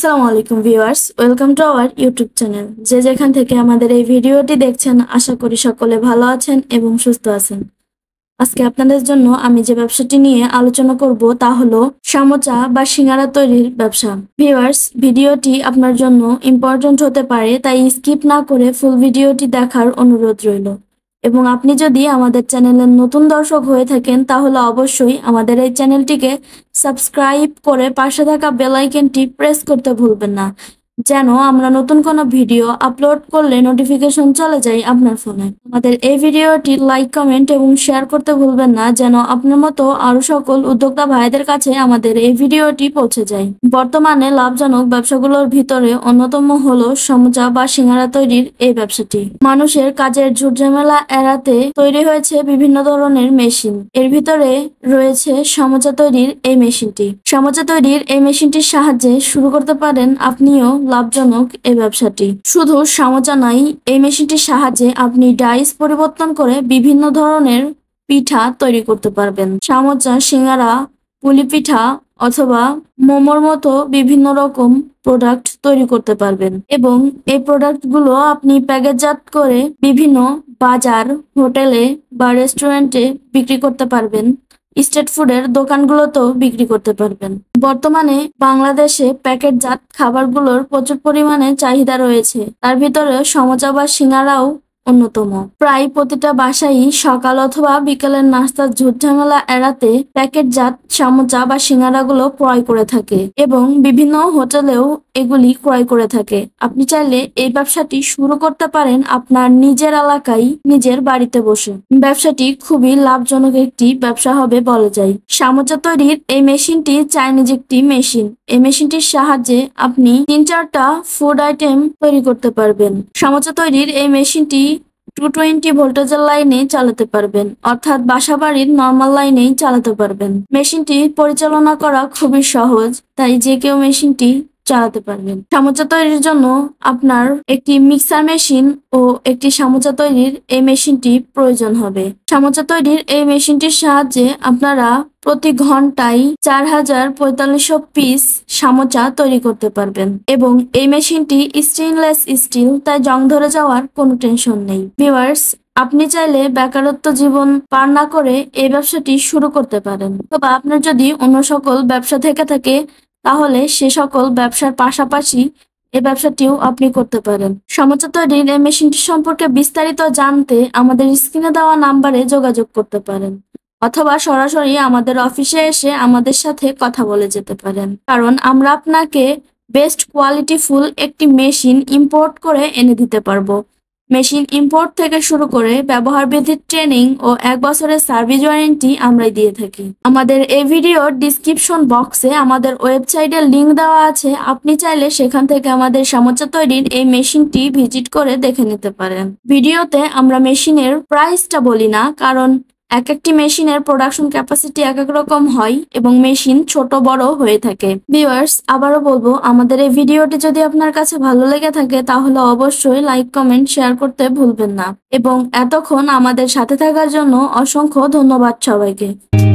আসসালামু আলাইকুম viewers welcome to our YouTube channel যে যেখান থেকে আমাদের এই ভিডিওটি দেখছেন আশা করি সকলে ভালো আছেন এবং সুস্থ আছেন আজকে আপনাদের জন্য আমি যে ব্যবসাটি নিয়ে আলোচনা করব তা হলো সামোচা বা সিঙ্গারা তৈরির ব্যবসা ভিউয়ার্স ভিডিওটি আপনার জন্য ইম্পর্ট্যান্ট হতে পারে তাই স্কিপ না করে ফুল ভিডিওটি দেখার অনুরোধ রইল এবং আপনি যদি আমাদের চ্যানেলের নতুন দর্শক হয়ে থাকেন তাহলে অবশ্যই আমাদের এই চ্যানেলটিকে সাবস্ক্রাইব করে পাশে থাকা বেলাইকেনটি প্রেস করতে ভুলবেন না যেন আমরা নতুন কোনো ভিডিও আপলোড করলে নোটিফিকেশন চলে যায় আপনার ফোনে আমাদের এই ভিডিওটি লাইক কমেন্ট এবং শেয়ার করতে ভুলবেন না যেন আপনার মতো আরো সকল উদ্যোক্তা ভাইদের কাছে আমাদের এই ভিডিওটি পৌঁছে যায় বর্তমানে লাভজনক ব্যবসাগুলোর ভিতরে অন্যতম হলো সমুচা বা সিঙ্গারা তৈরির এই ব্যবসাটি মানুষের কাজের ঝুটঝামেলা এড়াতে তৈরি হয়েছে বিভিন্ন ধরনের মেশিন এর ভিতরে রয়েছে সমুচা তৈরির এই মেশিনটি সমুচা তৈরির এই মেশিনটির সাহায্যে শুরু করতে পারেন আপনিও লাভজনক এই ব্যবসাটি শুধু নাই এই মেশিনটির সাহায্যে আপনি ডাইস পরিবর্তন করে বিভিন্ন ধরনের পিঠা তৈরি করতে পারবেন সামোচা সিঙ্গারা পুলি পিঠা অথবা মোমোর মতো বিভিন্ন রকম প্রোডাক্ট তৈরি করতে পারবেন এবং এই প্রোডাক্টগুলো আপনি প্যাকেটজাত করে বিভিন্ন বাজার হোটেলে বা রেস্টুরেন্টে বিক্রি করতে পারবেন স্ট্রিট ফুডের দোকানগুলোতেও বিক্রি করতে পারবেন বর্তমানে বাংলাদেশে প্যাকেটজাত খাবারগুলোর প্রচুর পরিমাণে চাহিদা রয়েছে তার ভিতরে সমচা বা সিঙ্গারাও অন্যতম প্রায় প্রতিটা বাসাই সকাল অথবা বিকেলের নাস্তার ঝুটঝামেলা এড়াতে প্যাকেটজাত সামোচা বা সিঙ্গারাগুলো ক্রয় করে থাকে এবং বিভিন্ন হোটেলেও এগুলি ক্রয় করে থাকে আপনি চাইলে এই ব্যবসাটি শুরু করতে পারেন আপনার নিজের এলাকায় নিজের বাড়িতে বসে ব্যবসাটি খুবই লাভজনক একটি ব্যবসা হবে বলা যায় সামোচা তৈরির এই মেশিনটি চাইনিজ একটি মেশিন এই মেশিনটির সাহায্যে আপনি তিন চারটা ফুড আইটেম তৈরি করতে পারবেন সামোচা তৈরির এই মেশিনটি টু টোয়েন্টি ভোল্টেজের লাইনে চালাতে পারবেন অর্থাৎ বাসা বাড়ির নর্মাল লাইনেই চালাতে পারবেন মেশিনটি পরিচালনা করা খুবই সহজ তাই যে কেউ মেশিনটি চালাতে পারবেন সামোচা তৈরির জন্য আপনার একটি মিক্সার মেশিন ও একটি সামোচা তৈরির এই মেশিনটি প্রয়োজন হবে সামোচা তৈরির এই মেশিনটির সাহায্যে আপনারা প্রতি ঘন্টায় চার হাজার পঁয়তাল্লিশশো পিস সামোচা তৈরি করতে পারবেন এবং এই মেশিনটি স্টেনলেস স্টিল তাই জং ধরে যাওয়ার কোনো টেনশন নেই ভিওয়ার্স আপনি চাইলে বেকারত্ব জীবন পার না করে এই ব্যবসাটি শুরু করতে পারেন অথবা আপনার যদি অন্য সকল ব্যবসা থেকে থাকে তাহলে সে সকল ব্যবসার পাশাপাশি এই ব্যবসাটিও আপনি করতে পারেন সমচত ঋণ এই মেশিনটি সম্পর্কে বিস্তারিত জানতে আমাদের স্ক্রিনে দেওয়া নাম্বারে যোগাযোগ করতে পারেন অথবা সরাসরি আমাদের অফিসে এসে আমাদের সাথে কথা বলে যেতে পারেন কারণ আমরা আপনাকে বেস্ট কোয়ালিটি ফুল একটি মেশিন ইম্পোর্ট করে এনে দিতে পারবো মেশিন ইম্পোর্ট থেকে শুরু করে ব্যবহার বিধির ট্রেনিং ও এক বছরের সার্ভিস ওয়ারেন্টি আমরা দিয়ে থাকি আমাদের এই ভিডিওর ডিসক্রিপশন বক্সে আমাদের ওয়েবসাইটের লিঙ্ক দেওয়া আছে আপনি চাইলে সেখান থেকে আমাদের সমস্যা তৈরির এই মেশিনটি ভিজিট করে দেখে নিতে পারেন ভিডিওতে আমরা মেশিনের প্রাইসটা বলি না কারণ এক একটি মেশিনের প্রোডাকশন ক্যাপাসিটি এক এক রকম হয় এবং মেশিন ছোট বড় হয়ে থাকে ভিউয়ার্স আবারও বলবো আমাদের এই ভিডিওটি যদি আপনার কাছে ভালো লেগে থাকে তাহলে অবশ্যই লাইক কমেন্ট শেয়ার করতে ভুলবেন না এবং এতক্ষণ আমাদের সাথে থাকার জন্য অসংখ্য ধন্যবাদ সবাইকে